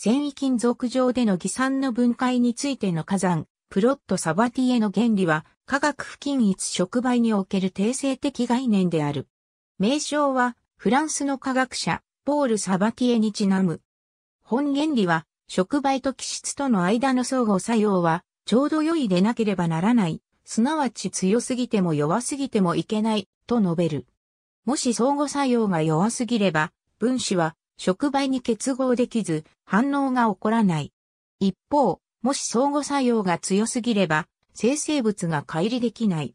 繊維金属上での偽酸の分解についての火山、プロットサバティエの原理は、化学不均一触媒における定性的概念である。名称は、フランスの科学者、ポール・サバティエにちなむ。本原理は、触媒と気質との間の相互作用は、ちょうど良いでなければならない、すなわち強すぎても弱すぎてもいけない、と述べる。もし相互作用が弱すぎれば、分子は触媒に結合できず反応が起こらない。一方、もし相互作用が強すぎれば、生成物が乖離できない。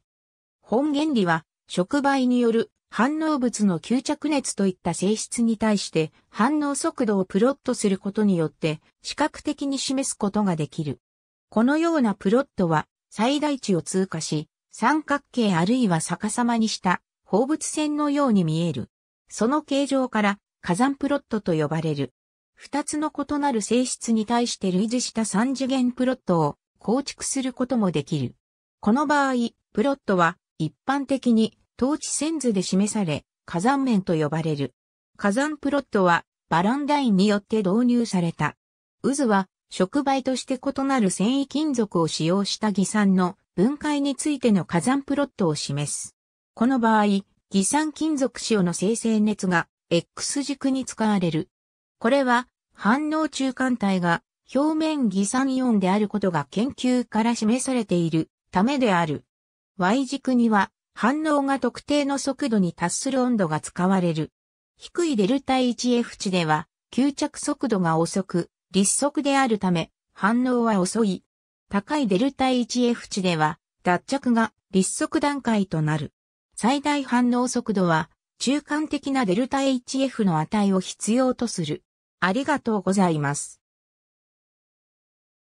本原理は、触媒による反応物の吸着熱といった性質に対して反応速度をプロットすることによって視覚的に示すことができる。このようなプロットは最大値を通過し三角形あるいは逆さまにした放物線のように見える。その形状から火山プロットと呼ばれる。二つの異なる性質に対して類似した三次元プロットを構築することもできる。この場合、プロットは一般的に統治線図で示され、火山面と呼ばれる。火山プロットはバランダインによって導入された。渦は触媒として異なる繊維金属を使用した偽酸の分解についての火山プロットを示す。この場合、偽酸金属塩の生成熱が X 軸に使われる。これは反応中間体が表面偽酸イオンであることが研究から示されているためである。Y 軸には反応が特定の速度に達する温度が使われる。低いデルタ 1F 値では吸着速度が遅く、立速であるため反応は遅い。高いデルタ 1F 値では脱着が立速段階となる。最大反応速度は中間的なデルタ HF の値を必要とする。ありがとうございます。